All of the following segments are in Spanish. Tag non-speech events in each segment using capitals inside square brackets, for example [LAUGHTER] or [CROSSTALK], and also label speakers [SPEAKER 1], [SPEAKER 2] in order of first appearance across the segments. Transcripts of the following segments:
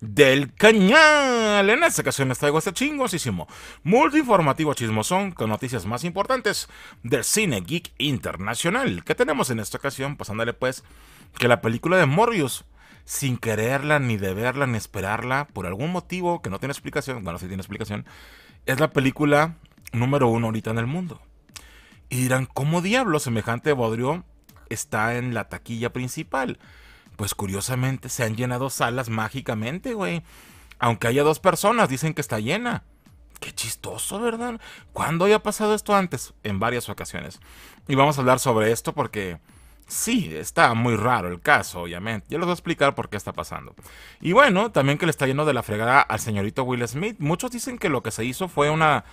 [SPEAKER 1] del Cañal. En esta ocasión les traigo este chingosísimo multiinformativo chismosón con noticias más importantes del cine geek internacional. ¿Qué tenemos en esta ocasión? Pasándole pues, pues que la película de Morbius, sin quererla, ni deberla, ni esperarla, por algún motivo que no tiene explicación, bueno, sí tiene explicación, es la película número uno ahorita en el mundo. Y dirán, ¿cómo diablo semejante bodrio está en la taquilla principal? pues curiosamente se han llenado salas mágicamente, güey. Aunque haya dos personas, dicen que está llena. Qué chistoso, ¿verdad? ¿Cuándo haya pasado esto antes? En varias ocasiones. Y vamos a hablar sobre esto porque sí, está muy raro el caso, obviamente. Yo les voy a explicar por qué está pasando. Y bueno, también que le está lleno de la fregada al señorito Will Smith. Muchos dicen que lo que se hizo fue una...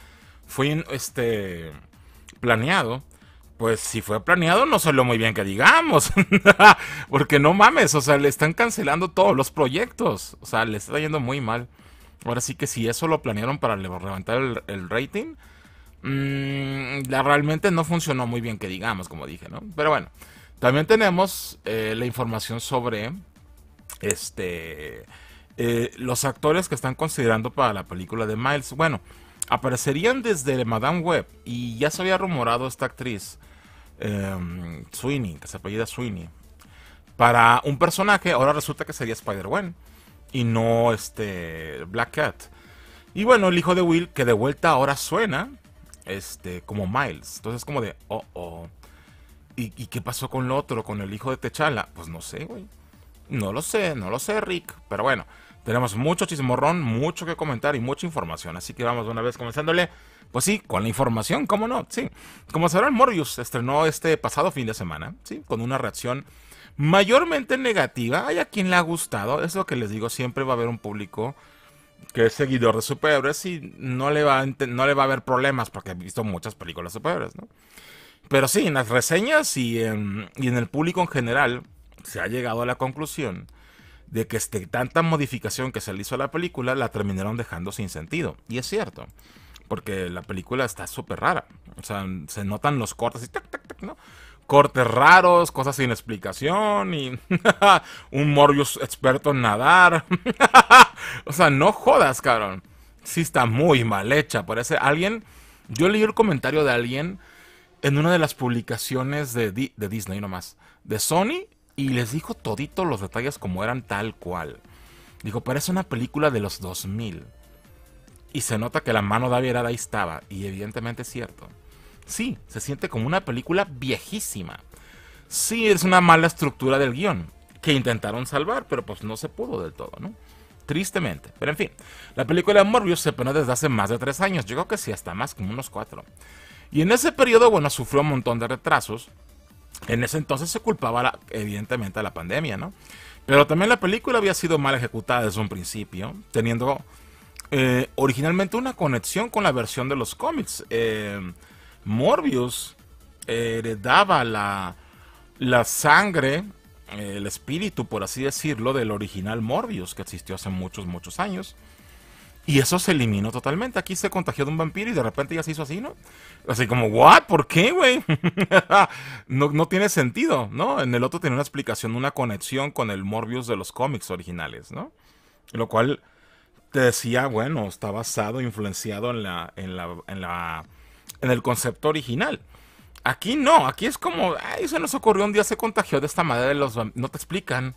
[SPEAKER 1] Fue este planeado pues si fue planeado, no salió muy bien que digamos. [LAUGHS] Porque no mames, o sea, le están cancelando todos los proyectos. O sea, le está yendo muy mal. Ahora sí que si eso lo planearon para levantar el, rating, mm, la, realmente no funcionó muy bien que digamos, como dije, ¿no? Pero bueno, también tenemos eh, la información sobre este eh, los actores que están considerando para la película de Miles. Bueno, aparecerían desde Madame Web y ya se había rumorado esta actriz Em, Sweeney, que se apellida Sweeney, para un personaje, ahora resulta que sería Spider-Gwen y no este Black Cat. Y bueno, el hijo de Will, que de vuelta ahora suena este, como Miles. Entonces, como de, oh, oh. ¿Y, qué pasó con lo otro, con el hijo de Techala? Pues no sé, güey. No lo sé, no lo sé, Rick. Pero bueno, tenemos mucho chismorrón, mucho que comentar y mucha información. Así que vamos una vez comenzándole. Pues sí, con la información, ¿cómo no? Sí. Como sabrán, Morbius estrenó este pasado fin de semana, ¿sí? Con una reacción mayormente negativa. Hay a quien le ha gustado. Es lo que les digo, siempre va a haber un público que es seguidor de superhéroes y no le va a, no le va a haber problemas porque ha visto muchas películas de superhéroes, ¿no? Pero sí, en las reseñas y y en el público en general se ha llegado a la conclusión de que este, tanta modificación que se le hizo a la película la terminaron dejando sin sentido. Y es cierto, porque la película está súper rara. O sea, se notan los cortes y tac, tac, ¿no? Cortes raros, cosas sin explicación y [LAUGHS] un Morbius experto en nadar. [LAUGHS] o sea, no jodas, cabrón. Sí está muy mal hecha. Parece alguien... Yo leí el comentario de alguien en una de las publicaciones de, de Disney nomás. De Sony y les dijo todito los detalles como eran tal cual. Dijo, parece una película de los 2000. Y se nota que la mano de Avierada ahí estaba, y evidentemente es cierto. Sí, se siente como una película viejísima. Sí, es una mala estructura del guión, que intentaron salvar, pero pues no se pudo del todo, ¿no? Tristemente. Pero en fin, la película Morbius se penó desde hace más de tres años, yo creo que sí, hasta más, como unos cuatro. Y en ese periodo, bueno, sufrió un montón de retrasos, en ese entonces se culpaba evidentemente a la pandemia, ¿no? Pero también la película había sido mal ejecutada desde un principio, teniendo eh, originalmente una conexión con la versión de los cómics. Eh, Morbius heredaba la sangre, el espíritu, por así decirlo, del original Morbius, que existió hace muchos, muchos años. Y eso se eliminó totalmente. Aquí se contagió de un vampiro y de repente ya se hizo así, ¿no? Así como, ¿what? ¿Por qué, güey? [LAUGHS] no, no, tiene sentido, ¿no? En el otro tiene una explicación, una conexión con el Morbius de los cómics originales, ¿no? Lo cual te decía, bueno, está basado, influenciado en la. en la. en la. en el concepto original. Aquí no, aquí es como, ay, se nos ocurrió un día, se contagió de esta manera de los. No te explican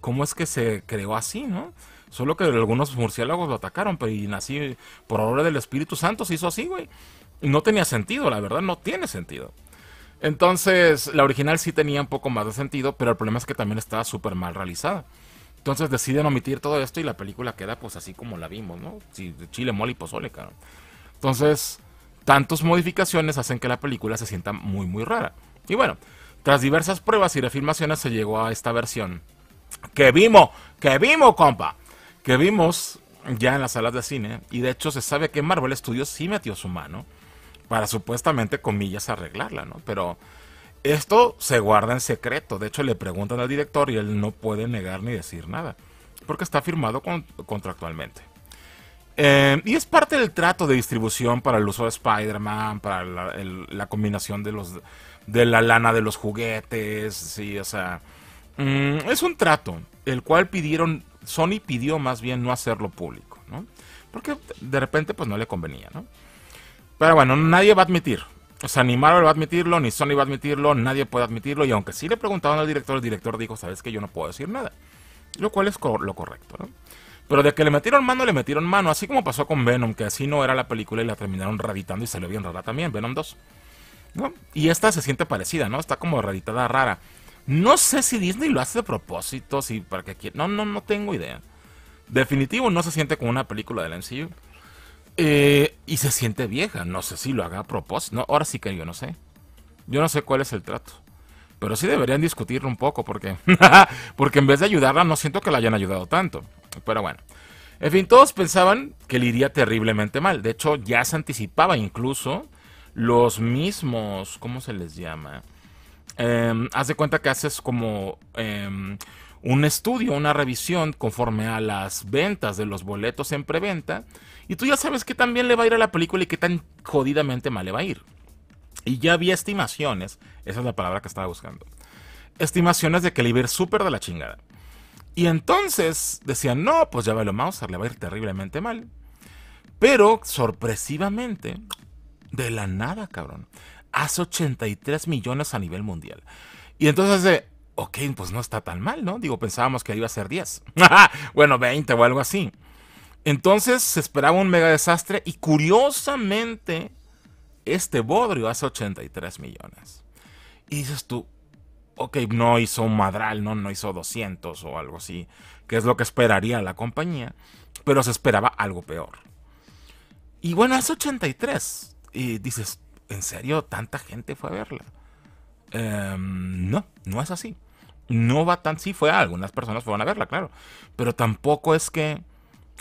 [SPEAKER 1] cómo es que se creó así, ¿no? Solo que algunos murciélagos lo atacaron, pero y nací por obra del Espíritu Santo se hizo así, güey. No tenía sentido, la verdad, no tiene sentido. Entonces, la original sí tenía un poco más de sentido, pero el problema es que también estaba súper mal realizada. Entonces deciden omitir todo esto y la película queda pues así como la vimos, ¿no? Sí, chile, mole y pozole, Entonces, tantas modificaciones hacen que la película se sienta muy, muy rara. Y bueno, tras diversas pruebas y reafirmaciones se llegó a esta versión. ¡Que vimos! ¡Que vimos, compa! que vimos ya en las salas de cine, y de hecho se sabe que Marvel Studios sí metió su mano para supuestamente, comillas, arreglarla, ¿no? Pero esto se guarda en secreto, de hecho le preguntan al director y él no puede negar ni decir nada, porque está firmado contractualmente. Eh, y es parte del trato de distribución para el uso de Spider-Man, para la, combinación de, los, de la lana de los juguetes, sí, o sea, mm, es un trato, el cual pidieron Sony pidió más bien no hacerlo público, ¿no? Porque de repente pues no le convenía, ¿no? Pero bueno, nadie va a admitir. O sea, ni Marvel va a admitirlo, ni Sony va a admitirlo, nadie puede admitirlo. Y aunque sí le preguntaron al director, el director dijo, sabes que yo no puedo decir nada. Lo cual es lo correcto, ¿no? Pero de que le metieron mano, le metieron mano. Así como pasó con Venom, que así no era la película y la terminaron reeditando y salió bien rara también, Venom 2. ¿no? Y esta se siente parecida, ¿no? Está como reeditada rara. No sé si Disney lo hace de propósito, si para que No, no, no tengo idea. Definitivo, no se siente como una película de MCU. Eh, y se siente vieja. No sé si lo haga a propósito. No, ahora sí que yo no sé. Yo no sé cuál es el trato. Pero sí deberían discutirlo un poco porque, [LAUGHS] porque en vez de ayudarla no siento que la hayan ayudado tanto. Pero bueno. En fin, todos pensaban que le iría terriblemente mal. De hecho, ya se anticipaba incluso los mismos, ¿cómo se les llama? Em, haz de cuenta que haces como em, un estudio, una revisión conforme a las ventas de los boletos en preventa. Y tú ya sabes que también le va a ir a la película y qué tan jodidamente mal le va a ir. Y ya había estimaciones, esa es la palabra que estaba buscando. Estimaciones de que le iba a ir súper de la chingada. Y entonces decían, no, pues ya va lo mouse le va a ir terriblemente mal. Pero sorpresivamente, de la nada, cabrón hace 83 millones a nivel mundial. Y entonces, ok, pues no está tan mal, ¿no? Digo, pensábamos que iba a ser 10. [LAUGHS] bueno, 20 o algo así. Entonces se esperaba un mega desastre y curiosamente este bodrio hace 83 millones. Y dices tú, ok, no hizo un madral, ¿no? no hizo 200 o algo así, que es lo que esperaría la compañía, pero se esperaba algo peor. Y bueno, hace 83. Y dices, ¿en serio tanta gente fue a verla? Em, no, no es así. No va tan, sí fue, algunas personas fueron a verla, claro. Pero tampoco es que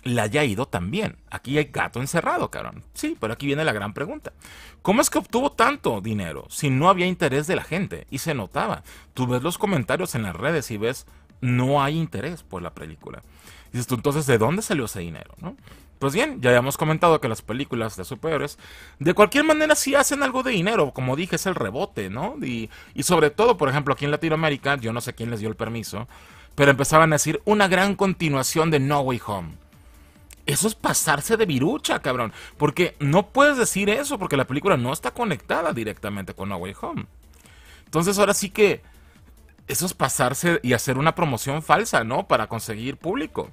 [SPEAKER 1] la haya ido tan bien. Aquí hay gato encerrado, cabrón. Sí, pero aquí viene la gran pregunta. ¿Cómo es que obtuvo tanto dinero si no había interés de la gente? Y se notaba. Tú ves los comentarios en las redes y ves, no hay interés por la película. Dices tú, entonces, ¿de dónde salió ese dinero? ¿No? Pues bien, ya habíamos comentado que las películas de superhéroes de cualquier manera sí hacen algo de dinero, como dije, es el rebote, ¿no? Y, y sobre todo, por ejemplo, aquí en Latinoamérica, yo no sé quién les dio el permiso, pero empezaban a decir una gran continuación de No Way Home. Eso es pasarse de virucha, cabrón. Porque no puedes decir eso, porque la película no está conectada directamente con No Way Home. Entonces ahora sí que eso es pasarse y hacer una promoción falsa, ¿no? Para conseguir público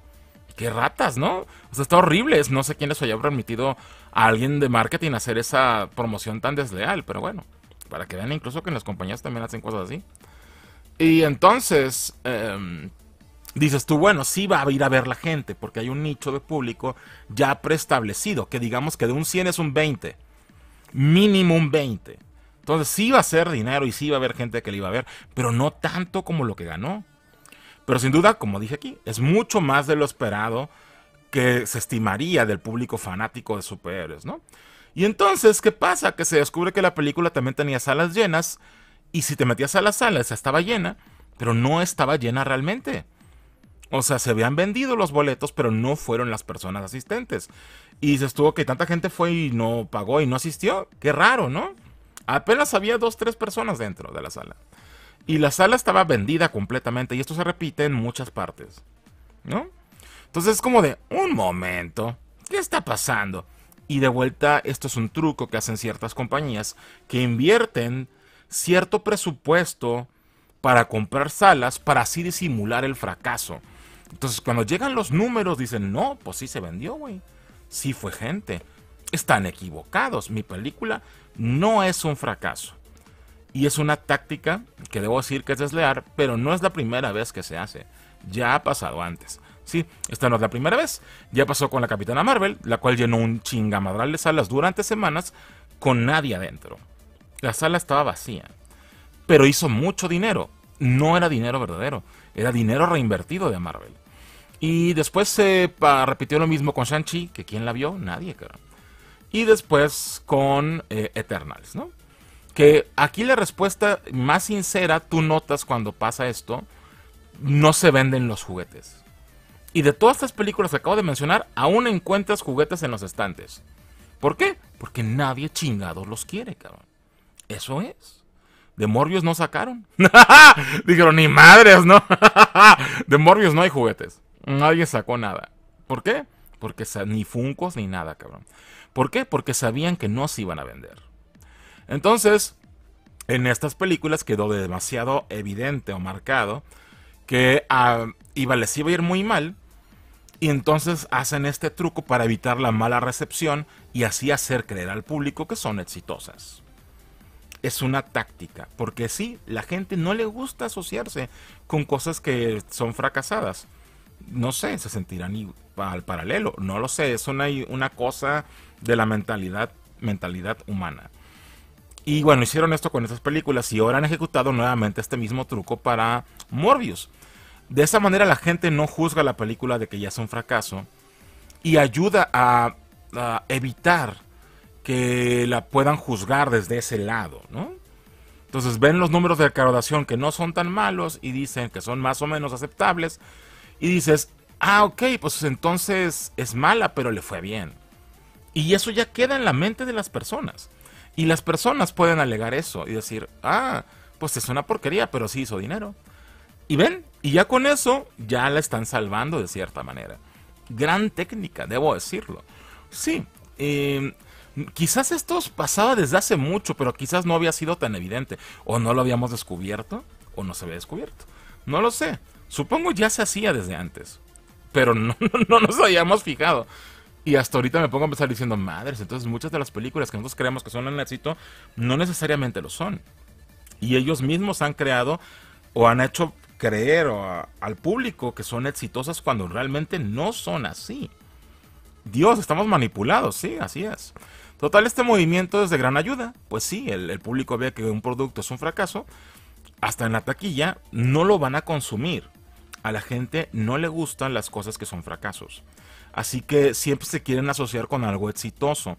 [SPEAKER 1] qué ratas, ¿no? O sea, está horrible. No sé quién les haya permitido a alguien de marketing hacer esa promoción tan desleal, pero bueno, para que vean incluso que en las compañías también hacen cosas así. Y entonces, em, dices tú, bueno, sí va a ir a ver la gente, porque hay un nicho de público ya preestablecido, que digamos que de un 100 es un 20, mínimo un 20. Entonces sí va a ser dinero y sí va a haber gente que le iba a ver, pero no tanto como lo que ganó. Pero sin duda, como dije aquí, es mucho más de lo esperado que se estimaría del público fanático de superhéroes, ¿no? Y entonces, ¿qué pasa? Que se descubre que la película también tenía salas llenas y si te metías a la sala, esa estaba llena, pero no estaba llena realmente. O sea, se habían vendido los boletos, pero no fueron las personas asistentes. Y se estuvo que tanta gente fue y no pagó y no asistió. Qué raro, ¿no? Apenas había dos, tres personas dentro de la sala. Y la sala estaba vendida completamente. Y esto se repite en muchas partes. ¿No? Entonces es como de, un momento, ¿qué está pasando? Y de vuelta, esto es un truco que hacen ciertas compañías que invierten cierto presupuesto para comprar salas para así disimular el fracaso. Entonces, cuando llegan los números, dicen, no, pues sí se vendió, güey. Sí fue gente. Están equivocados. Mi película no es un fracaso. Y es una táctica que debo decir que es desleal, pero no es la primera vez que se hace. Ya ha pasado antes. Sí, esta no es la primera vez. Ya pasó con la Capitana Marvel, la cual llenó un chingamadral de salas durante semanas con nadie adentro. La sala estaba vacía. Pero hizo mucho dinero. No era dinero verdadero, era dinero reinvertido de Marvel. Y después se ah, repitió lo mismo con Shang-Chi, que ¿quién la vio? Nadie, cara. Y después con eh, Eternals, ¿no? Que aquí la respuesta más sincera, tú notas cuando pasa esto, no se venden los juguetes. Y de todas estas películas que acabo de mencionar, aún encuentras juguetes en los estantes. ¿Por qué? Porque nadie chingado los quiere, cabrón. Eso es. De Morbius no sacaron. [LAUGHS] Dijeron, ni madres, ¿no? [LAUGHS] de Morbius no hay juguetes. Nadie sacó nada. ¿Por qué? Porque ni Funcos ni nada, cabrón. ¿Por qué? Porque sabían que no se iban a vender. Entonces, en estas películas quedó demasiado evidente o marcado que a ah, Iba les iba a ir muy mal. Y entonces hacen este truco para evitar la mala recepción y así hacer creer al público que son exitosas. Es una táctica, porque sí, la gente no le gusta asociarse con cosas que son fracasadas. No sé, se sentirán al paralelo, no lo sé, es una, una cosa de la mentalidad, mentalidad humana. Y bueno, hicieron esto con estas películas y ahora han ejecutado nuevamente este mismo truco para Morbius. De esa manera la gente no juzga la película de que ya es un fracaso y ayuda a, evitar que la puedan juzgar desde ese lado, ¿no? Entonces ven los números de recaudación que no son tan malos y dicen que son más o menos aceptables y dices, ah, ok, pues entonces es mala, pero le fue bien. Y eso ya queda en la mente de las personas. Y las personas pueden alegar eso y decir, ah, pues es una porquería, pero sí hizo dinero. Y ven, y ya con eso ya la están salvando de cierta manera. Gran técnica, debo decirlo. Sí, em, quizás esto pasaba desde hace mucho, pero quizás no había sido tan evidente. O no lo habíamos descubierto, o no se había descubierto. No lo sé. Supongo ya se hacía desde antes, pero [LAUGHS] no nos habíamos fijado. Y hasta ahorita me pongo a empezar diciendo, madres, entonces muchas de las películas que nosotros creemos que son un éxito, no necesariamente lo son. Y ellos mismos han creado o han hecho creer al público que son exitosas cuando realmente no son así. Dios, estamos manipulados, sí, así es. Total, este movimiento es de gran ayuda. Pues sí, el, el, público ve que un producto es un fracaso. Hasta en la taquilla no lo van a consumir. A la gente no le gustan las cosas que son fracasos. Así que siempre se quieren asociar con algo exitoso.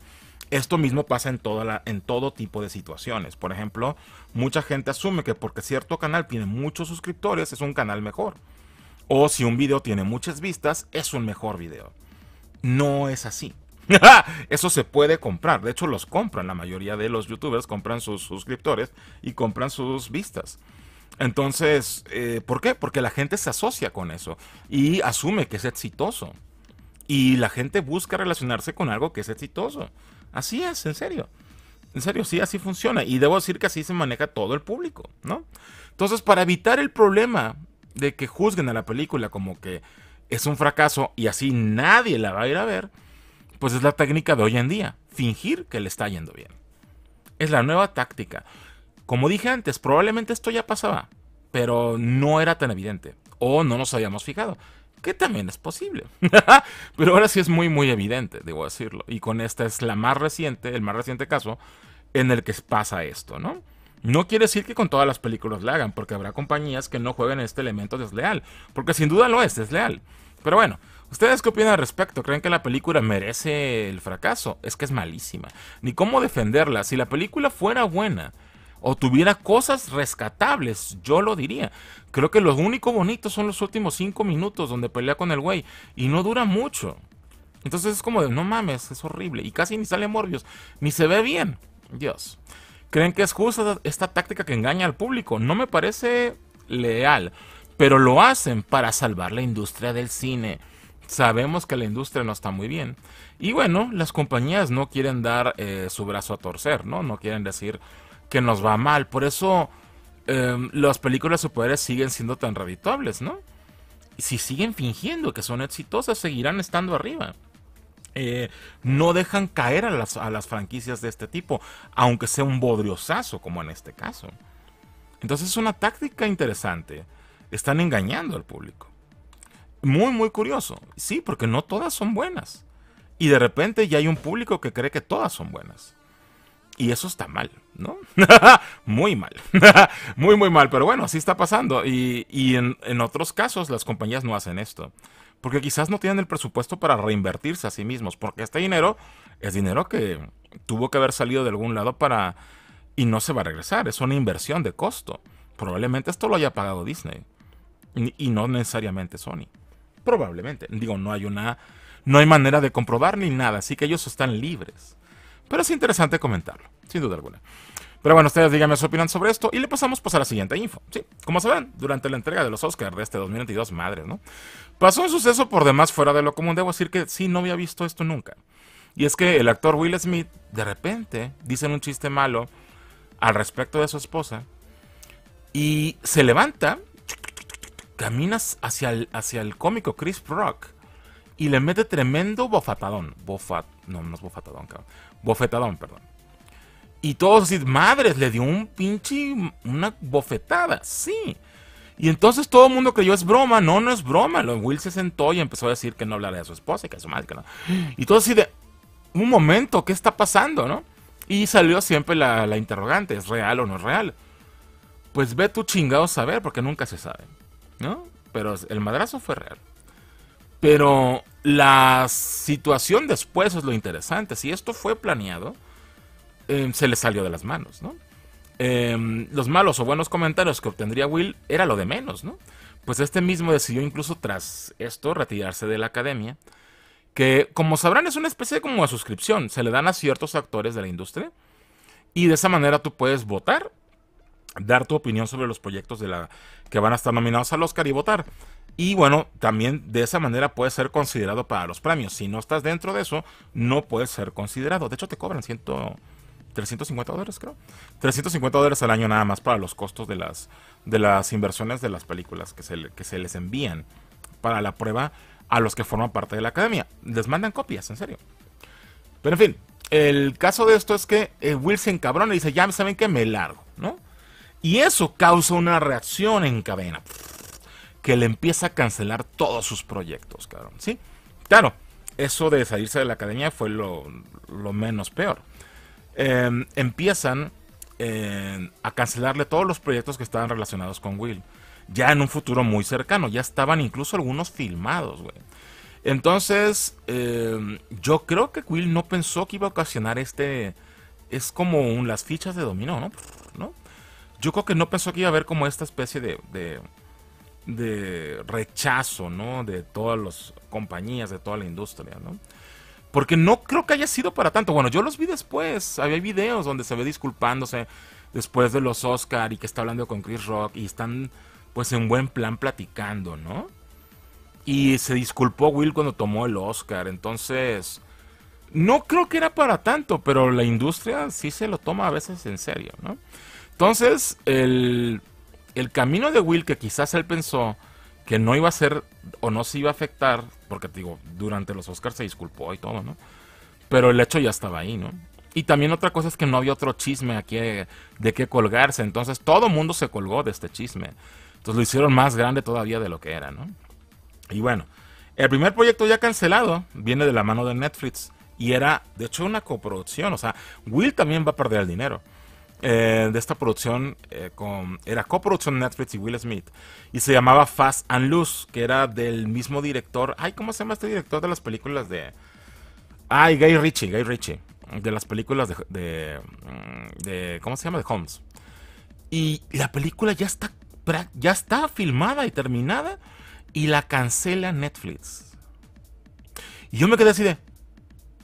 [SPEAKER 1] Esto mismo pasa en, toda en todo tipo de situaciones. Por ejemplo, mucha gente asume que porque cierto canal tiene muchos suscriptores es un canal mejor. O si un video tiene muchas vistas es un mejor video. No es así. [LAUGHS] Eso se puede comprar. De hecho, los compran. La mayoría de los youtubers compran sus suscriptores y compran sus vistas. Entonces, eh, ¿por qué? Porque la gente se asocia con eso y asume que es exitoso. Y la gente busca relacionarse con algo que es exitoso. Así es, en serio. En serio, sí, así funciona. Y debo decir que así se maneja todo el público, ¿no? Entonces, para evitar el problema de que juzguen a la película como que es un fracaso y así nadie la va a ir a ver, pues es la técnica de hoy en día, fingir que le está yendo bien. Es la nueva táctica. Como dije antes, probablemente esto ya pasaba, pero no era tan evidente o no nos habíamos fijado que también es posible. [LAUGHS] Pero ahora sí es muy, muy evidente, debo decirlo. Y con esta es la más reciente, el más reciente caso en el que pasa esto, ¿no? No quiere decir que con todas las películas la hagan, porque habrá compañías que no jueguen este elemento desleal, porque sin duda lo es, desleal. Pero bueno, ¿ustedes qué opinan al respecto? ¿Creen que la película merece el fracaso? Es que es malísima. Ni cómo defenderla. Si la película fuera buena, o tuviera cosas rescatables, yo lo diría. Creo que lo único bonito son los últimos cinco minutos donde pelea con el güey y no dura mucho. Entonces es como de, no mames, es horrible. Y casi ni sale Morbius, ni se ve bien. Dios. ¿Creen que es justa esta táctica que engaña al público? No me parece leal, pero lo hacen para salvar la industria del cine. Sabemos que la industria no está muy bien. Y bueno, las compañías no quieren dar eh, su brazo a torcer, ¿no? No quieren decir, que nos va mal. Por eso em, las películas de superhéroes siguen siendo tan redituables, ¿no? Si siguen fingiendo que son exitosas, seguirán estando arriba. Eh, no dejan caer a las, a las franquicias de este tipo, aunque sea un bodriosazo, como en este caso. Entonces es una táctica interesante. Están engañando al público. Muy, muy curioso. Sí, porque no todas son buenas. Y de repente ya hay un público que cree que todas son buenas. Y eso está mal, ¿no? [LAUGHS] muy mal, [LAUGHS] muy, muy mal, pero bueno, así está pasando. Y, en, en, otros casos las compañías no hacen esto, porque quizás no tienen el presupuesto para reinvertirse a sí mismos, porque este dinero es dinero que tuvo que haber salido de algún lado para... y no se va a regresar, es una inversión de costo. Probablemente esto lo haya pagado Disney y no necesariamente Sony. Probablemente. Digo, no hay una... No hay manera de comprobar ni nada, así que ellos están libres. Pero es interesante comentarlo, sin duda alguna. Pero bueno, ustedes díganme su opinión sobre esto y le pasamos pues a la siguiente info. Sí, como saben, durante la entrega de los Oscars de este 2022, madre, ¿no? Pasó un suceso por demás fuera de lo común. Debo decir que sí, no había visto esto nunca. Y es que el actor Will Smith, de repente, dice un chiste malo al respecto de su esposa y se levanta, caminas hacia el, hacia el cómico Chris Rock y le mete tremendo bofatadón. Bofat, no, no es bofatadón, cabrón. Bofetadón, perdón. Y todos así, madres, le dio un pinche, una bofetada, sí. Y entonces todo el mundo creyó es broma, no, no es broma. Will se sentó y empezó a decir que no hablaría de su esposa y que a su madre, Y todo así de, un momento, ¿qué está pasando, no? Y salió siempre la, la interrogante, ¿es real o no es real? Pues ve tu chingado saber, porque nunca se sabe, ¿no? Pero el madrazo fue real. Pero la situación después es lo interesante. Si esto fue planeado, em, se le salió de las manos, ¿no? Em, los malos o buenos comentarios que obtendría Will era lo de menos, ¿no? Pues este mismo decidió incluso tras esto retirarse de la academia, que como sabrán es una especie de como suscripción, se le dan a ciertos actores de la industria y de esa manera tú puedes votar, dar tu opinión sobre los proyectos que van a estar nominados al Oscar y votar. Y bueno, también de esa manera puede ser considerado para los premios. Si no estás dentro de eso, no puedes ser considerado. De hecho, te cobran 100, 350 dólares, creo. 350 dólares al año nada más para los costos de las, de las inversiones de las películas que se, que se les envían para la prueba a los que forman parte de la academia. Les mandan copias, en serio. Pero en fin, el caso de esto es que eh, Wilson cabrón le dice, ya saben que me largo, ¿no? Y eso causa una reacción en cadena que le empieza a cancelar todos sus proyectos, cabrón, ¿sí? Claro, eso de salirse de la academia fue lo, menos peor. Em, empiezan em, a cancelarle todos los proyectos que estaban relacionados con Will. Ya en un futuro muy cercano, ya estaban incluso algunos filmados, güey. Entonces, em, yo creo que Will no pensó que iba a ocasionar este. Es como un, las fichas de dominó, ¿no? Yo creo que no pensó que iba a haber como esta especie de, de rechazo, ¿no? De todas las compañías, de toda la industria, ¿no? Porque no creo que haya sido para tanto. Bueno, yo los vi después. Había videos donde se ve disculpándose después de los Oscar y que está hablando con Chris Rock y están pues en buen plan platicando, ¿no? Y se disculpó Will cuando tomó el Oscar. Entonces, no creo que era para tanto, pero la industria sí se lo toma a veces en serio, ¿no? Entonces, el el camino de Will, que quizás él pensó que no iba a ser o no se iba a afectar, porque digo, durante los Oscars se disculpó y todo, ¿no? Pero el hecho ya estaba ahí, ¿no? Y también otra cosa es que no había otro chisme aquí de, qué colgarse, entonces todo mundo se colgó de este chisme. Entonces lo hicieron más grande todavía de lo que era, ¿no? Y bueno, el primer proyecto ya cancelado viene de la mano de Netflix y era, de hecho, una coproducción, o sea, Will también va a perder el dinero. Eh, de esta producción eh, con, era coproducción de Netflix y Will Smith y se llamaba Fast and Loose, que era del mismo director. Ay, ¿cómo se llama este director de las películas de. Ay, Gay Ritchie, Gay Ritchie. De las películas de. Mm, de, ¿Cómo se llama? De Holmes. Y la película ya está, ya está filmada y terminada y la cancela Netflix. Y yo me quedé así de.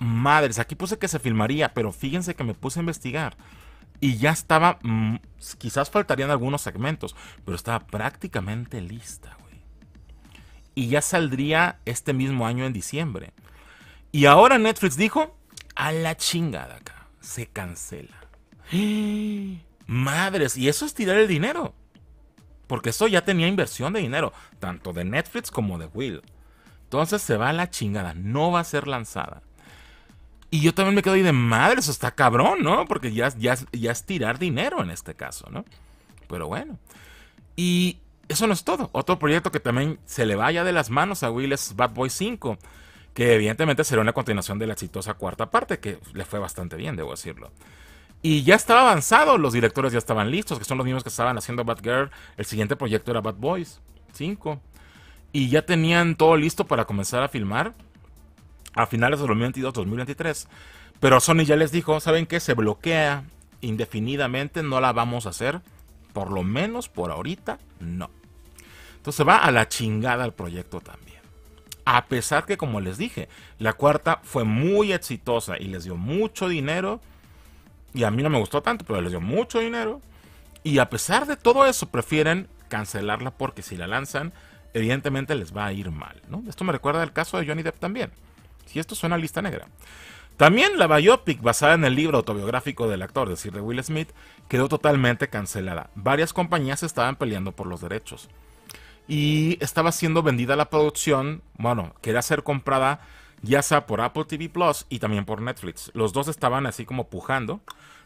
[SPEAKER 1] Madres, aquí puse que se filmaría, pero fíjense que me puse a investigar y ya estaba, mm, quizás faltarían algunos segmentos, pero estaba prácticamente lista, güey. Y ya saldría este mismo año en diciembre. Y ahora Netflix dijo, a la chingada acá, se cancela. Madres, y eso es tirar el dinero. Porque eso ya tenía inversión de dinero, tanto de Netflix como de Will. Entonces se va a la chingada, no va a ser lanzada. Y yo también me quedo ahí de madre, eso está cabrón, ¿no? Porque ya, ya, es tirar dinero en este caso, ¿no? Pero bueno. Y eso no es todo. Otro proyecto que también se le vaya de las manos a Will es Bad Boy 5, que evidentemente será una continuación de la exitosa cuarta parte, que le fue bastante bien, debo decirlo. Y ya estaba avanzado, los directores ya estaban listos, que son los mismos que estaban haciendo Bad Girl. El siguiente proyecto era Bad Boys 5. Y ya tenían todo listo para comenzar a filmar a finales de 2022-2023. Pero Sony ya les dijo, ¿saben qué? Se bloquea indefinidamente, no la vamos a hacer. Por lo menos por ahorita, no. Entonces va a la chingada el proyecto también. A pesar que, como les dije, la cuarta fue muy exitosa y les dio mucho dinero. Y a mí no me gustó tanto, pero les dio mucho dinero. Y a pesar de todo eso, prefieren cancelarla porque si la lanzan, evidentemente les va a ir mal. ¿no? Esto me recuerda al caso de Johnny Depp también. Si esto suena a lista negra. También la biopic basada en el libro autobiográfico del actor, decir, de Will Smith, quedó totalmente cancelada. Varias compañías estaban peleando por los derechos. Y estaba siendo vendida la producción, bueno, quería ser comprada ya sea por Apple TV Plus y también por Netflix. Los dos estaban así como pujando,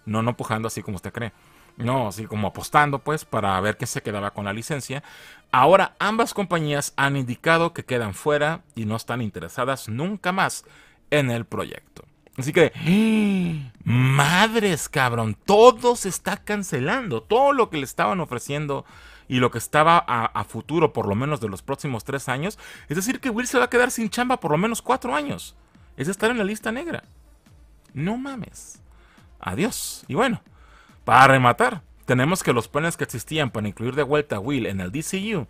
[SPEAKER 1] no, no pujando así como usted cree. ¿no? Así como apostando, pues, para ver qué se quedaba con la licencia. Ahora ambas compañías han indicado que quedan fuera y no están interesadas nunca más en el proyecto. Así que, ¡eh! madres, cabrón, todo se está cancelando. Todo lo que le estaban ofreciendo y lo que estaba a, a, futuro, por lo menos de los próximos tres años. Es decir, que Will se va a quedar sin chamba por lo menos cuatro años. Es estar en la lista negra. No mames. Adiós. Y bueno, para rematar, tenemos que los planes que existían para incluir de vuelta a Will en el DCU,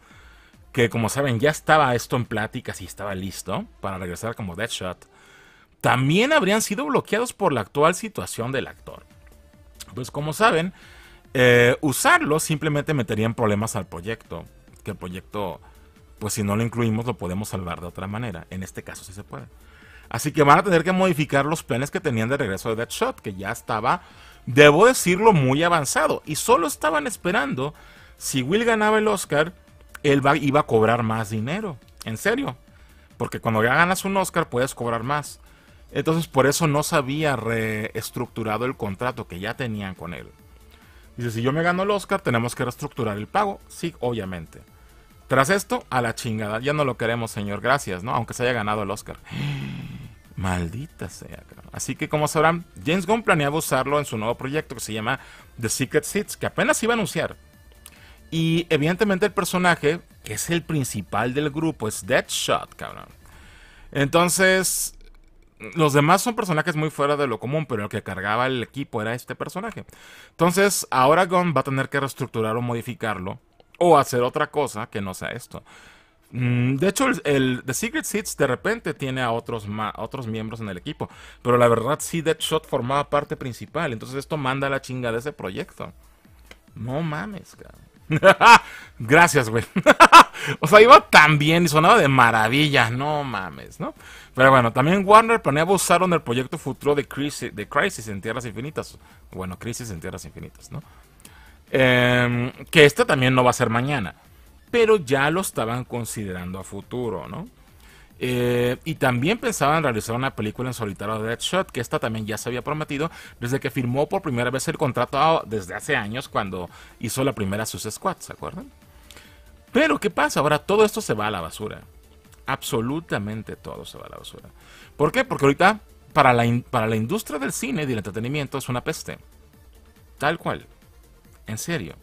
[SPEAKER 1] que como saben ya estaba esto en pláticas y estaba listo para regresar como Deadshot, también habrían sido bloqueados por la actual situación del actor. Pues como saben, eh, usarlo simplemente metería en problemas al proyecto, que el proyecto, pues si no lo incluimos lo podemos salvar de otra manera, en este caso sí se puede. Así que van a tener que modificar los planes que tenían de regreso de Deadshot, que ya estaba debo decirlo, muy avanzado. Y solo estaban esperando, si Will ganaba el Oscar, él iba a cobrar más dinero. En serio. Porque cuando ya ganas un Oscar puedes cobrar más. Entonces por eso no se había reestructurado el contrato que ya tenían con él. Dice, si yo me gano el Oscar, tenemos que reestructurar el pago. Sí, obviamente. Tras esto, a la chingada. Ya no lo queremos, señor. Gracias, ¿no? Aunque se haya ganado el Oscar. Maldita sea, cabrón. Así que como sabrán, James Gunn planeaba usarlo en su nuevo proyecto que se llama The Secret Seeds, que apenas iba a anunciar. Y evidentemente el personaje, que es el principal del grupo, es Deadshot, cabrón. Entonces, los demás son personajes muy fuera de lo común, pero el que cargaba el equipo era este personaje. Entonces, ahora Gunn va a tener que reestructurar o modificarlo, o hacer otra cosa que no sea esto. Mm, de hecho, el, The Secret Seeds de repente tiene a otros, otros miembros en el equipo. Pero la verdad, sí, Deadshot formaba parte principal. Entonces, esto manda la chinga de ese proyecto. No mames, cabrón. [LAUGHS] Gracias, güey. [LAUGHS] o sea, iba tan bien y sonaba de maravilla. No mames, ¿no? Pero bueno, también Warner planeaba usar en el proyecto futuro de Crisis, Crisis en Tierras Infinitas. Bueno, Crisis en Tierras Infinitas, ¿no? Em, que este también no va a ser mañana pero ya lo estaban considerando a futuro, ¿no? Eh, y también pensaban realizar una película en solitario de Deadshot, que esta también ya se había prometido desde que firmó por primera vez el contrato desde hace años cuando hizo la primera sus Squad, ¿se acuerdan? Pero ¿qué pasa? Ahora todo esto se va a la basura. Absolutamente todo se va a la basura. ¿Por qué? Porque ahorita para la, para la industria del cine y del entretenimiento es una peste. Tal cual. En serio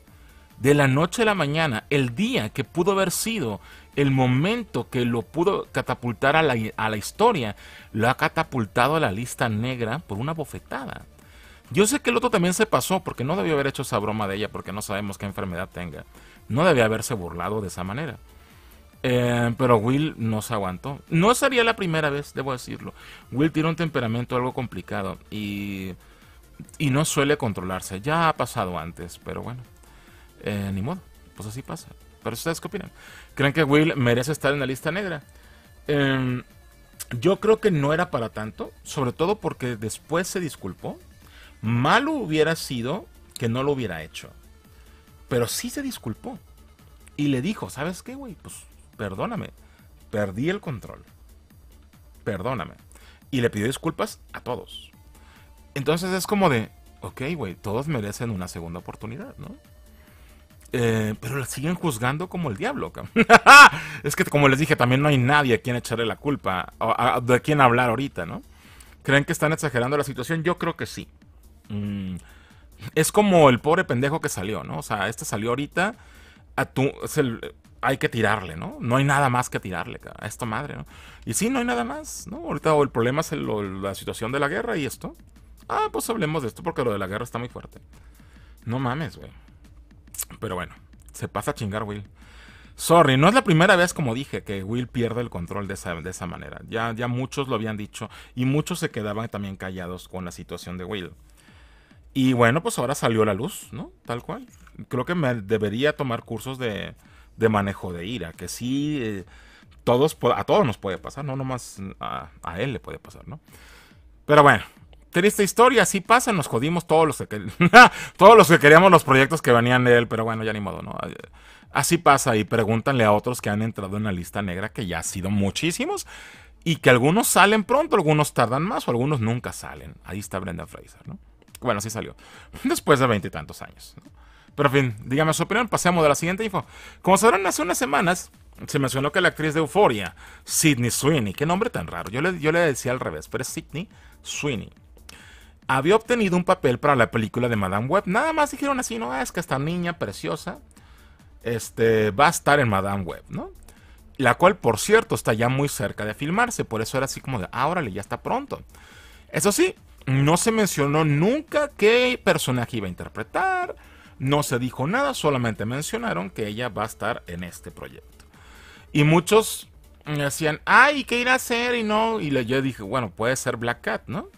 [SPEAKER 1] de la noche a la mañana, el día que pudo haber sido el momento que lo pudo catapultar a la, historia, lo ha catapultado a la lista negra por una bofetada. Yo sé que el otro también se pasó porque no debió haber hecho esa broma de ella porque no sabemos qué enfermedad tenga. No debía haberse burlado de esa manera. Eh, pero Will no se aguantó. No sería la primera vez, debo decirlo. Will tiene un temperamento algo complicado y no suele controlarse. Ya ha pasado antes, pero bueno. Eh, ni modo, pues así pasa. Pero ustedes qué opinan. ¿Creen que Will merece estar en la lista negra? Em, yo creo que no era para tanto, sobre todo porque después se disculpó. Malo hubiera sido que no lo hubiera hecho. Pero sí se disculpó. Y le dijo, ¿sabes qué, güey? Pues perdóname. Perdí el control. Perdóname. Y le pidió disculpas a todos. Entonces es como de, ok, güey, todos merecen una segunda oportunidad, ¿no? Eh, pero la siguen juzgando como el diablo. [LAUGHS] es que, como les dije, también no hay nadie a quien echarle la culpa, de quien hablar ahorita, ¿no? ¿Creen que están exagerando la situación? Yo creo que sí. Mm, es como el pobre pendejo que salió, ¿no? O sea, este salió ahorita, hay que tirarle, ¿no? No hay nada más que tirarle a esta madre, ¿no? Y sí, no hay nada más, ¿no? Ahorita el problema es la situación de la guerra y esto. Ah, pues hablemos de esto porque lo de la guerra está muy fuerte. No mames, güey. Pero bueno, se pasa a chingar Will. Sorry, no es la primera vez, como dije, que Will pierde el control de esa, de esa manera. Ya, ya muchos lo habían dicho y muchos se quedaban también callados con la situación de Will. Y bueno, pues ahora salió la luz, ¿no? Tal cual. Creo que me debería tomar cursos de, manejo de ira, que sí, eh, todos, a todos nos puede pasar, no nomás a, a él le puede pasar, ¿no? Pero bueno, triste historia, así pasa, nos jodimos todos los que [LAUGHS] todos los que queríamos los proyectos que venían de él, pero bueno, ya ni modo, ¿no? Así pasa y pregúntanle a otros que han entrado en la lista negra, que ya ha sido muchísimos, y que algunos salen pronto, algunos tardan más o algunos nunca salen. Ahí está Brenda Fraser, ¿no? Bueno, sí salió, [LAUGHS] después de veintitantos años. Pero en fin, dígame su opinión, pasemos a la siguiente info. Como sabrán, hace unas semanas se mencionó que la actriz de Euforia, Sidney Sweeney, qué nombre tan raro, yo le, yo le decía al revés, pero es Sidney Sweeney había obtenido un papel para la película de Madame Web. Nada más dijeron así, no, es que esta niña preciosa este, va a estar en Madame Web, ¿no? La cual, por cierto, está ya muy cerca de filmarse, por eso era así como de, ah, órale, ya está pronto. Eso sí, no se mencionó nunca qué personaje iba a interpretar, no se dijo nada, solamente mencionaron que ella va a estar en este proyecto. Y muchos decían, ay, ¿qué irá a hacer? Y no, y yo dije, bueno, puede ser Black Cat, ¿no?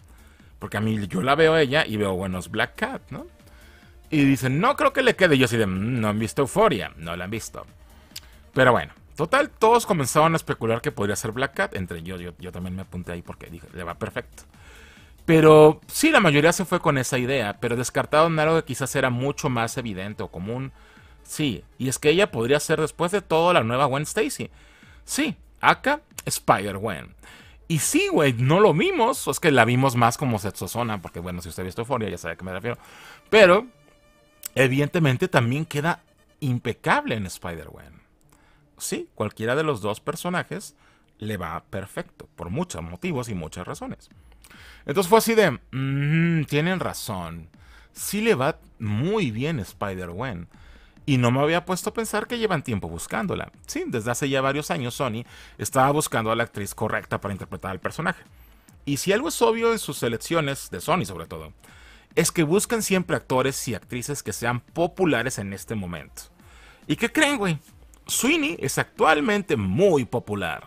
[SPEAKER 1] Porque a mí yo la veo ella y veo buenos Black Cat, ¿no? Y dicen, no creo que le quede. Yo así de, mm, no han visto Euforia, no la han visto. Pero bueno, total, todos comenzaban a especular que podría ser Black Cat. Entre yo, yo, también me apunté ahí porque dije, le va perfecto. Pero sí, la mayoría se fue con esa idea, pero descartaron algo que quizás era mucho más evidente o común. Sí, y es que ella podría ser después de todo la nueva Gwen Stacy. Sí, acá Spider-Gwen. Y sí, güey, no lo vimos. Es que la vimos más como zona Porque, bueno, si usted ha visto ya sabe a qué me refiero. Pero, evidentemente, también queda impecable en Spider-Man. Sí, cualquiera de los dos personajes le va perfecto. Por muchos motivos y muchas razones. Entonces fue así de. Mmm, tienen razón. Sí le va muy bien Spider-Man y no me había puesto a pensar que llevan tiempo buscándola. Sí, desde hace ya varios años Sony estaba buscando a la actriz correcta para interpretar al personaje. Y si algo es obvio en sus selecciones, de Sony sobre todo, es que buscan siempre actores y actrices que sean populares en este momento. ¿Y qué creen, güey? Sweeney es actualmente muy popular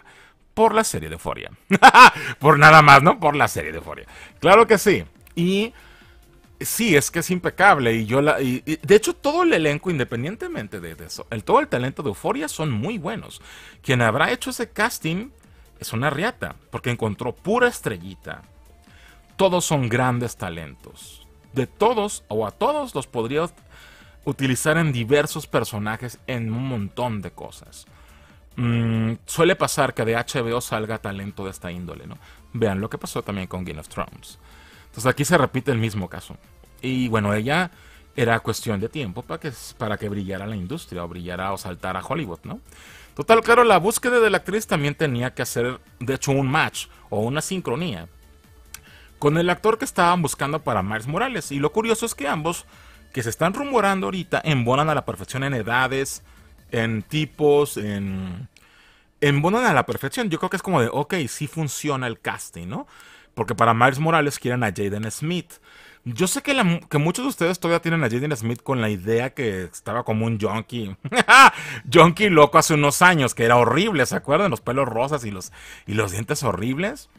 [SPEAKER 1] por la serie de Euphoria. [LAUGHS] por nada más, ¿no? Por la serie de Euphoria. Claro que sí. Y sí, es que es impecable. Y yo la. de hecho, todo el elenco, independientemente de, eso, el, todo el talento de Euforia son muy buenos. Quien habrá hecho ese casting es una riata, porque encontró pura estrellita. Todos son grandes talentos. De todos o a todos los podría utilizar en diversos personajes en un montón de cosas. Mm, suele pasar que de HBO salga talento de esta índole, ¿no? Vean lo que pasó también con Game of Thrones. Entonces aquí se repite el mismo caso. Y bueno, ella era cuestión de tiempo para que, para que brillara la industria o brillara o saltara a Hollywood, ¿no? Total, claro, la búsqueda de la actriz también tenía que hacer, de hecho, un match o una sincronía con el actor que estaban buscando para Miles Morales. Y lo curioso es que ambos, que se están rumorando ahorita, embonan a la perfección en edades, en tipos, en... Embonan a la perfección. Yo creo que es como de, ok, sí funciona el casting, ¿no? Porque para Miles Morales quieren a Jaden Smith. Yo sé que, que, muchos de ustedes todavía tienen a Jaden Smith con la idea que estaba como un junkie. [LAUGHS] junkie loco hace unos años, que era horrible, ¿se acuerdan? Los pelos rosas y los, y los dientes horribles.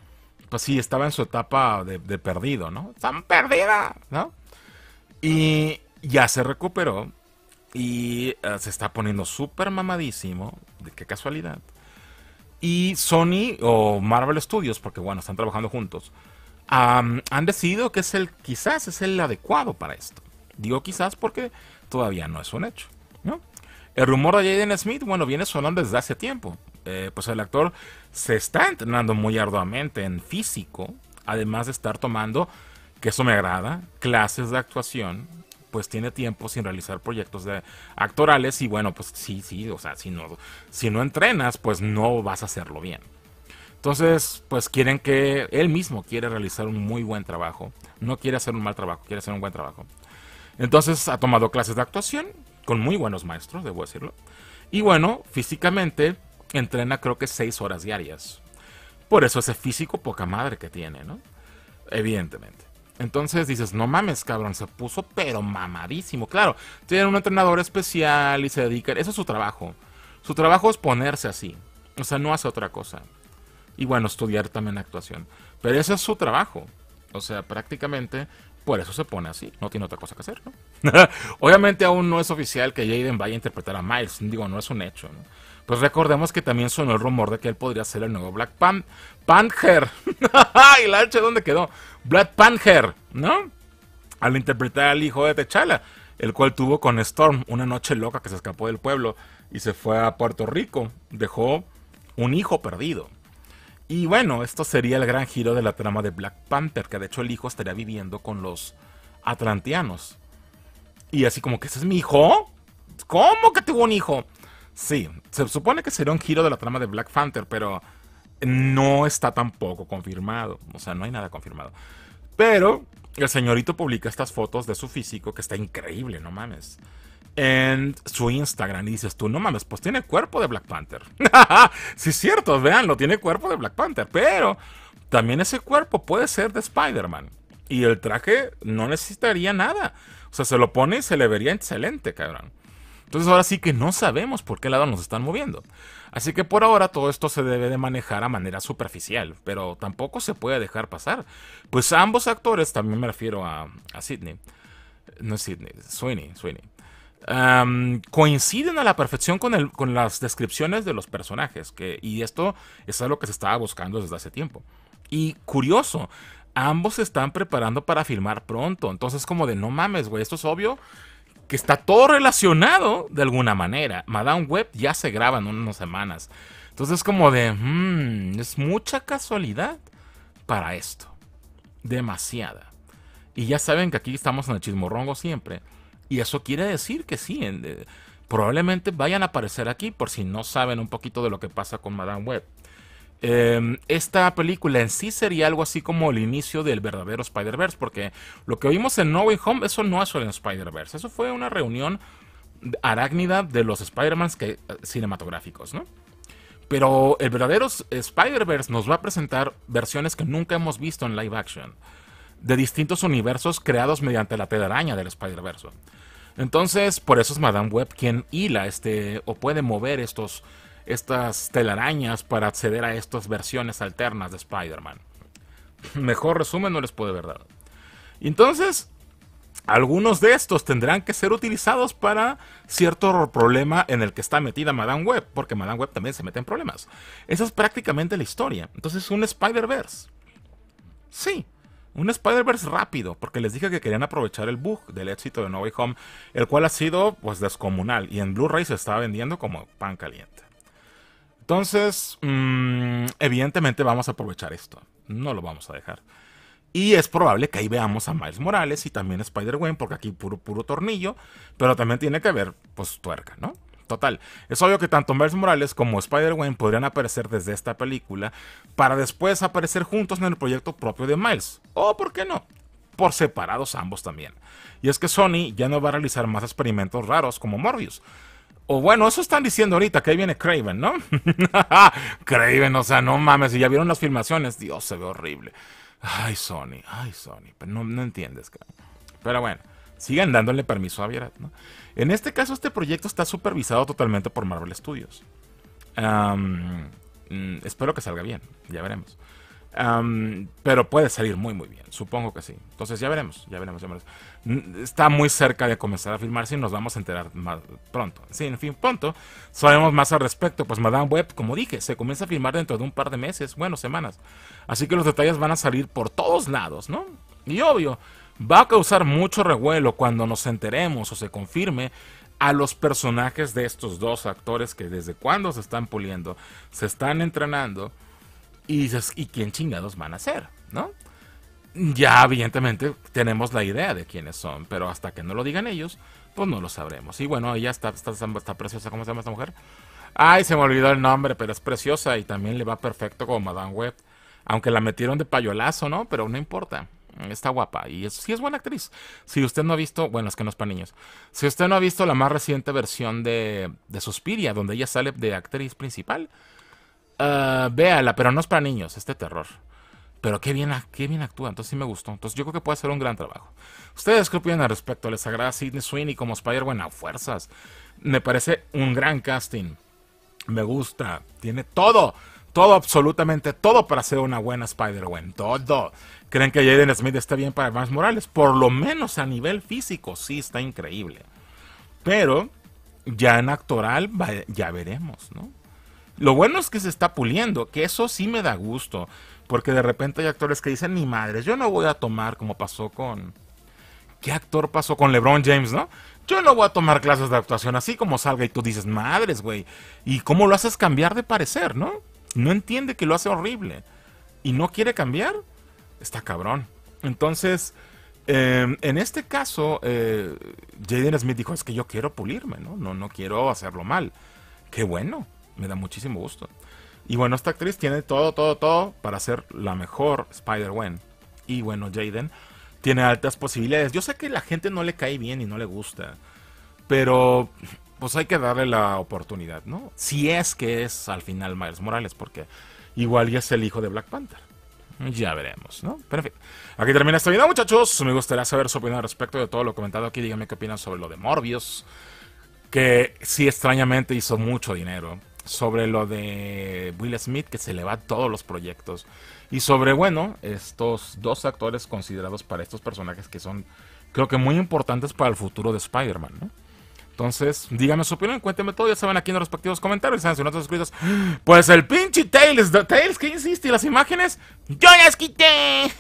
[SPEAKER 1] Pues sí, estaba en su etapa de, perdido, ¿no? ¡Están perdida! ¿No? Y ya se recuperó. Y eh, se está poniendo súper mamadísimo. De qué casualidad y Sony o Marvel Studios, porque bueno, están trabajando juntos, han decidido que es el quizás es el adecuado para esto. Digo quizás porque todavía no es un hecho. El rumor de Jaden Smith, bueno, viene sonando desde hace tiempo. Eh, pues el actor se está entrenando muy arduamente en físico, además de estar tomando, que eso me agrada, clases de actuación pues tiene tiempo sin realizar proyectos de actorales y bueno, pues sí, sí, o sea, si no, si no entrenas, pues no vas a hacerlo bien. Entonces, pues quieren que él mismo quiere realizar un muy buen trabajo, no quiere hacer un mal trabajo, quiere hacer un buen trabajo. Entonces ha tomado clases de actuación con muy buenos maestros, debo decirlo. Y bueno, físicamente entrena creo que seis horas diarias. Por eso ese físico poca madre que tiene, ¿no? Evidentemente. Entonces dices, no mames, cabrón, se puso pero mamadísimo. Claro, tienen un entrenador especial y se dedica... Eso es su trabajo. Su trabajo es ponerse así. O sea, no hace otra cosa. Y bueno, estudiar también actuación. Pero ese es su trabajo. O sea, prácticamente por eso se pone así, no tiene otra cosa que hacer. [LAUGHS] Obviamente aún no es oficial que Jaden vaya a interpretar a Miles, digo, no es un hecho. ¿no? Pues recordemos que también sonó el rumor de que él podría ser el nuevo Black Pan Panther. [LAUGHS] ¿Y la H dónde quedó? Black Panther, ¿no? Al interpretar al hijo de Techala, el cual tuvo con Storm una noche loca que se escapó del pueblo y se fue a Puerto Rico, dejó un hijo perdido. Y bueno, esto sería el gran giro de la trama de Black Panther, que de hecho el hijo estaría viviendo con los atlanteanos. Y así como que ese es mi hijo. ¿Cómo que tuvo un hijo? Sí, se supone que sería un giro de la trama de Black Panther, pero no está tampoco confirmado. O sea, no hay nada confirmado. Pero el señorito publica estas fotos de su físico que está increíble, no mames en su Instagram y dices tú, no mames, pues tiene cuerpo de Black Panther. [LAUGHS] sí, es cierto, veanlo, tiene cuerpo de Black Panther, pero también ese cuerpo puede ser de Spider-Man. Y el traje no necesitaría nada. O sea, se lo pone y se le vería excelente, cabrón. Entonces ahora sí que no sabemos por qué lado nos están moviendo. Así que por ahora todo esto se debe de manejar a manera superficial, pero tampoco se puede dejar pasar. Pues ambos actores, también me refiero a, a Sidney. No es Sidney, Sweeney, Sweeney coinciden a la perfección con, el, con, las descripciones de los personajes, que, y esto es algo que se estaba buscando desde hace tiempo. Y curioso, ambos se están preparando para filmar pronto, entonces como de no mames, güey, esto es obvio que está todo relacionado de alguna manera. Madame Web ya se graba en unas semanas, entonces como de, hmm, es mucha casualidad para esto, demasiada. Y ya saben que aquí estamos en el chismorrongo siempre y eso quiere decir que sí, eh, probablemente vayan a aparecer aquí, por si no saben un poquito de lo que pasa con Madame Web. Em, esta película en sí sería algo así como el inicio del verdadero Spider-Verse, porque lo que vimos en No Way Home, eso no es en Spider-Verse, eso fue una reunión arácnida de los Spider-Mans eh, cinematográficos, ¿no? Pero el verdadero Spider-Verse nos va a presentar versiones que nunca hemos visto en live action de distintos universos creados mediante la telaraña del Spider-Verse. Entonces, por eso es Madame Web quien hila este, o puede mover estos, estas telarañas para acceder a estas versiones alternas de Spider-Man. [LAUGHS] Mejor resumen no les puede ver dado. Entonces, algunos de estos tendrán que ser utilizados para cierto problema en el que está metida Madame Web, porque Madame Web también se mete en problemas. Esa es prácticamente la historia. Entonces, un Spider-Verse. Sí, un Spider-Verse rápido, porque les dije que querían aprovechar el bug del éxito de No Way Home, el cual ha sido pues descomunal y en Blu-ray se está vendiendo como pan caliente. Entonces, mm, evidentemente vamos a aprovechar esto, no lo vamos a dejar. Y es probable que ahí veamos a Miles Morales y también Spider-Gwen, porque aquí puro, puro tornillo, pero también tiene que haber pues tuerca, ¿no? Total, es obvio que tanto Miles Morales como spider wayne podrían aparecer desde esta película para después aparecer juntos en el proyecto propio de Miles. O, ¿por qué no? Por separados ambos también. Y es que Sony ya no va a realizar más experimentos raros como Morbius. O bueno, eso están diciendo ahorita, que ahí viene Craven, ¿no? [LAUGHS] Craven, o sea, no mames, si ya vieron las filmaciones, Dios, se ve horrible. Ay, Sony, ay, Sony, pero no, entiendes, cara. Pero bueno. Sigan dándole permiso a Virat. ¿no? En este caso, este proyecto está supervisado totalmente por Marvel Studios. Mm, espero que salga bien, ya veremos. pero puede salir muy, muy bien, supongo que sí. Entonces ya veremos, ya veremos, ya veremos. Mm, está muy cerca de comenzar a filmarse y nos vamos a enterar más pronto. Sí, en fin, pronto sabemos más al respecto. Pues Madame Web, como dije, se comienza a filmar dentro de un par de meses, bueno, semanas. Así que los detalles van a salir por todos lados, ¿no? Y obvio, va a causar mucho revuelo cuando nos enteremos o se confirme a los personajes de estos dos actores que desde cuando se están puliendo, se están entrenando y, y quién chingados van a ser, ¿no? Ya evidentemente tenemos la idea de quiénes son, pero hasta que no lo digan ellos, pues no lo sabremos. Y bueno, ella está, está, preciosa, ¿cómo se llama esta mujer? Ay, se me olvidó el nombre, pero es preciosa y también le va perfecto como Madame Web. Aunque la metieron de payolazo, ¿no? Pero no importa. Está guapa y es, sí es buena actriz. Si usted no ha visto, bueno, es que no es para niños. Si usted no ha visto la más reciente versión de, de Suspiria, donde ella sale de actriz principal, ah, véala, pero no es para niños, este terror. Pero qué bien, qué bien actúa, entonces sí me gustó. Entonces yo creo que puede ser un gran trabajo. ¿Ustedes qué opinan al respecto? ¿Les agrada Sidney Sweeney como Spider-Man a fuerzas? Me parece un gran casting. Me gusta, tiene todo. Todo, absolutamente todo para ser una buena Spider-Gwen. Todo. ¿Creen que Jaden Smith está bien para Vance Morales? Por lo menos a nivel físico, sí, está increíble. Pero ya en actoral, ya veremos, ¿no? Lo bueno es que se está puliendo, que eso sí me da gusto, porque de repente hay actores que dicen, ni madres, yo no voy a tomar como pasó con... ¿Qué actor pasó con LeBron James, no? Yo no voy a tomar clases de actuación así como salga y tú dices, madres, güey. ¿Y cómo lo haces cambiar de parecer, no? No entiende que lo hace horrible y no quiere cambiar. Está cabrón. Entonces, em, en este caso, eh, Jaden Smith dijo, es que yo quiero pulirme, ¿no? ¿no? No quiero hacerlo mal. Qué bueno, me da muchísimo gusto. Y bueno, esta actriz tiene todo, todo, todo para ser la mejor spider man Y bueno, Jaden tiene altas posibilidades. Yo sé que la gente no le cae bien y no le gusta. Pero pues hay que darle la oportunidad, ¿no? Si es que es al final Miles Morales, porque igual ya es el hijo de Black Panther. Ya veremos, ¿no? Pero aquí termina esta vida, muchachos. Me gustaría saber su opinión al respecto de todo lo comentado aquí. Díganme qué opinan sobre lo de Morbius, que sí extrañamente hizo mucho dinero. Sobre lo de Will Smith, que se le va a todos los proyectos. Y sobre, bueno, estos dos actores considerados para estos personajes que son, creo que muy importantes para el futuro de Spider-Man, ¿no? Entonces, díganme su opinión, cuéntenme todo, ya saben aquí en los respectivos comentarios, saben si no están suscritos. Pues el pinche Tails, Tails que insiste, las imágenes, yo las quité. [LAUGHS]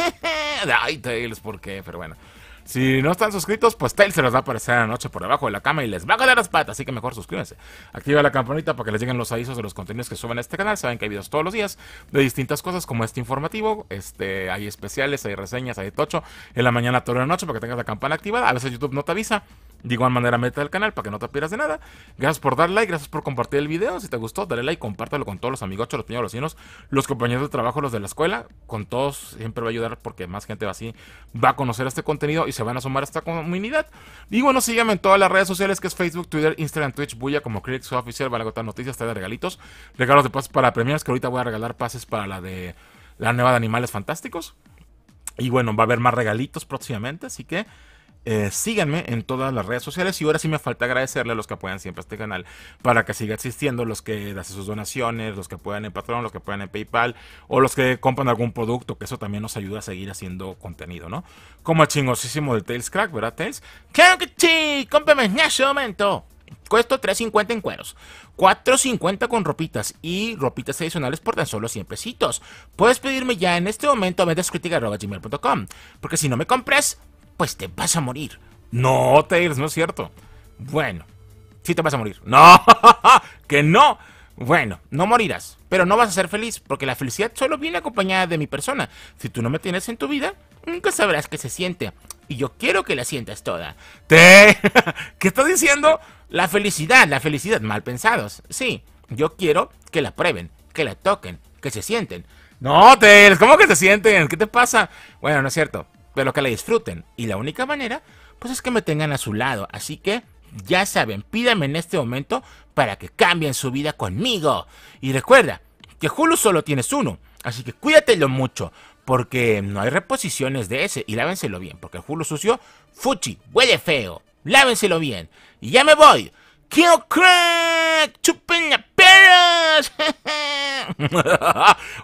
[SPEAKER 1] Ay, Tails, ¿por qué? Pero bueno. Si no están suscritos, pues Tails se los va a aparecer A la noche por debajo de la cama y les va a caer las patas, así que mejor suscríbanse. Activa la campanita para que les lleguen los avisos de los contenidos que suben a este canal. Saben que hay videos todos los días de distintas cosas como este informativo, este, hay especiales, hay reseñas, hay tocho en la mañana, toda la noche para que tengas la campana activada. A veces YouTube no te avisa. De igual manera, meta al canal para que no te pierdas de nada. Gracias por dar like, gracias por compartir el video. Si te gustó, dale like, compártelo con todos los amigos, los los vecinos, los compañeros de trabajo, los de la escuela. Con todos siempre va a ayudar porque más gente va así va a conocer este contenido se van a sumar a esta comunidad. Y bueno, síganme en todas las redes sociales que es Facebook, Twitter, Instagram, Twitch, Buya como Critics Oficial, van a agotar noticias, trae regalitos, regalos de pases para premios, que ahorita voy a regalar pases para la de la nueva de Animales Fantásticos. Y bueno, va a haber más regalitos próximamente, así que eh, síganme en todas las redes sociales y ahora sí me falta agradecerle a los que apoyan siempre este canal para que siga existiendo, los que hacen sus donaciones, los que puedan en Patreon, los que puedan en PayPal o los que compran algún producto, que eso también nos ayuda a seguir haciendo contenido, ¿no? Como el chingosísimo de Tails Crack, ¿verdad, Tails? ¡Claro que sí! en ese momento! Cuesto 3.50 en cueros, 4.50 con ropitas y ropitas adicionales por tan solo 100 pesitos. Puedes pedirme ya en este momento a gmail.com, porque si no me compras, pues te vas a morir. No, Tails, no es cierto. Bueno, si te vas a morir. [LAUGHS] No, que no. Bueno, no morirás, pero no vas a ser feliz, porque la felicidad solo viene acompañada de mi persona. Si tú no me tienes en tu vida, nunca sabrás que se siente. Y yo quiero que la sientas toda. [LAUGHS] ¿Qué estás diciendo? La felicidad, la felicidad, mal pensados. Sí, yo quiero que la prueben, que la toquen, que se sienten. No, Tails, ¿cómo que se sienten? ¿Qué te pasa? Bueno, no es cierto pero que la disfruten. Y la única manera, pues es que me tengan a su lado. Así que, ya saben, pídame en este momento para que cambien su vida conmigo. Y recuerda que Hulu solo tienes uno, así que cuídatelo mucho, porque no hay reposiciones de ese. Y lávenselo bien, porque el Hulu sucio, fuchi, huele feo. Lávenselo bien. Y ya me voy. Kill Crack, chupen la [LAUGHS]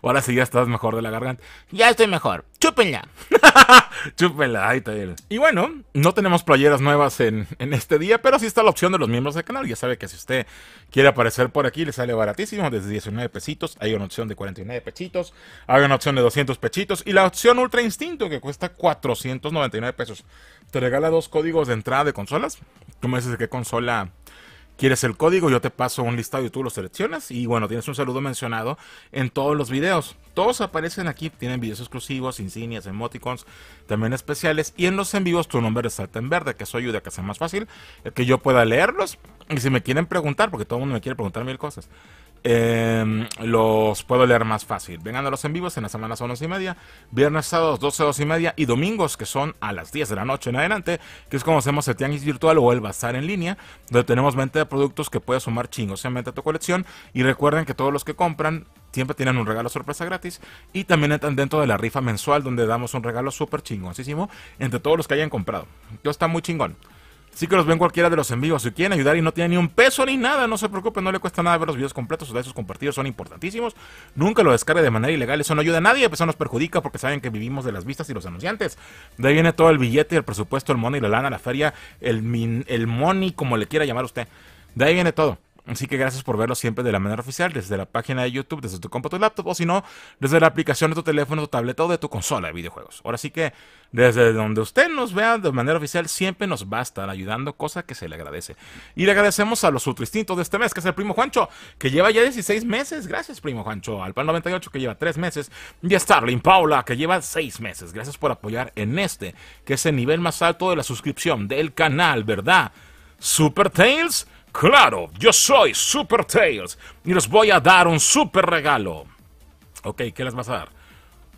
[SPEAKER 1] Ahora sí ya estás mejor de la garganta. Ya estoy mejor. Chúpenla. [LAUGHS] Chúpenla, ahí él. Y bueno, no tenemos playeras nuevas en, este día, pero sí está la opción de los miembros del canal. Ya sabe que si usted quiere aparecer por aquí, le sale baratísimo, desde 19 pesitos. Hay una opción de 49 pechitos hay una opción de 200 pechitos y la opción Ultra Instinto que cuesta 499 pesos. Te regala dos códigos de entrada de consolas. Tú me dices de qué consola quieres el código, yo te paso un listado y tú lo seleccionas. Y bueno, tienes un saludo mencionado en todos los videos. Todos aparecen aquí, tienen videos exclusivos, insignias, emoticons, también especiales. Y en los en vivos tu nombre resalta en verde, que eso ayuda a que sea más fácil eh, que yo pueda leerlos. Y si me quieren preguntar, porque todo el mundo me quiere preguntar mil cosas. Em, los puedo leer más fácil. Vengan a los en vivos en las semanas 11 y media, viernes, sábados 12, 2 y media y domingos que son a las 10 de la noche en adelante, que es como hacemos el tianguis virtual o el bazar en línea, donde tenemos 20 de productos que puedes sumar chingosamente a tu colección y recuerden que todos los que compran siempre tienen un regalo sorpresa gratis y también están dentro de la rifa mensual donde damos un regalo súper chingoncísimo entre todos los que hayan comprado. Yo está muy chingón. Sí que los ven cualquiera de los en vivo Si quieren ayudar y no tiene ni un peso ni nada, no se preocupe no le cuesta nada ver los videos completos. de esos compartidos son importantísimos. Nunca lo descargue de manera ilegal. Eso no ayuda a nadie, pues eso nos perjudica porque saben que vivimos de las vistas y los anunciantes. De ahí viene todo el billete, el presupuesto, el y la lana, la feria, el, min, el money, como le quiera llamar usted. De ahí viene todo. Así que gracias por verlo siempre de la manera oficial, desde la página de YouTube, desde tu compu, tu laptop, o si no, desde la aplicación de tu teléfono, tu tableta o de tu consola de videojuegos. Ahora sí que, desde donde usted nos vea de manera oficial, siempre nos va a estar ayudando, cosa que se le agradece. Y le agradecemos a los ultristintos de este mes, que es el primo Juancho, que lleva ya 16 meses. Gracias, primo Juancho. Al Pan 98, que lleva 3 meses. Y a Starling Paula, que lleva 6 meses. Gracias por apoyar en este, que es el nivel más alto de la suscripción del canal, ¿verdad? Super Tales. Claro, yo soy Super Tails y les voy a dar un super regalo. Ok, ¿qué les vas a dar?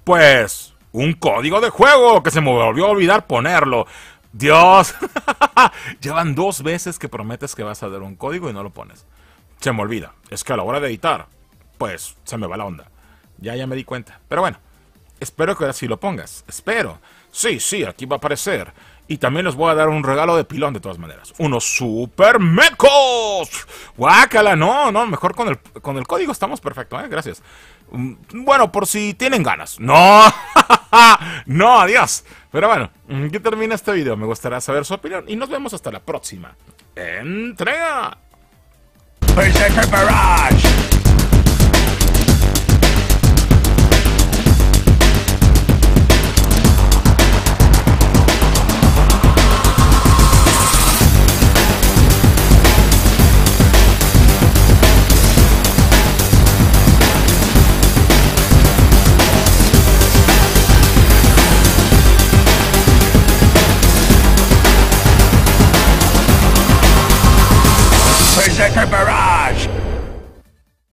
[SPEAKER 1] Pues un código de juego que se me volvió a olvidar ponerlo. Dios, [LAUGHS] llevan dos veces que prometes que vas a dar un código y no lo pones. Se me olvida. Es que a la hora de editar, pues se me va la onda. Ya, ya me di cuenta. Pero bueno, espero que ahora sí lo pongas. Espero. Sí, sí, aquí va a aparecer. Y también les voy a dar un regalo de pilón de todas maneras. Unos super mecos. Guácala, no, no, mejor con el, código estamos perfecto, ¿eh? Gracias. Mm, bueno, por si tienen ganas. No, [LAUGHS] no, adiós. Pero bueno, que termina este video. Me gustaría saber su opinión y nos vemos hasta la próxima. Entrega.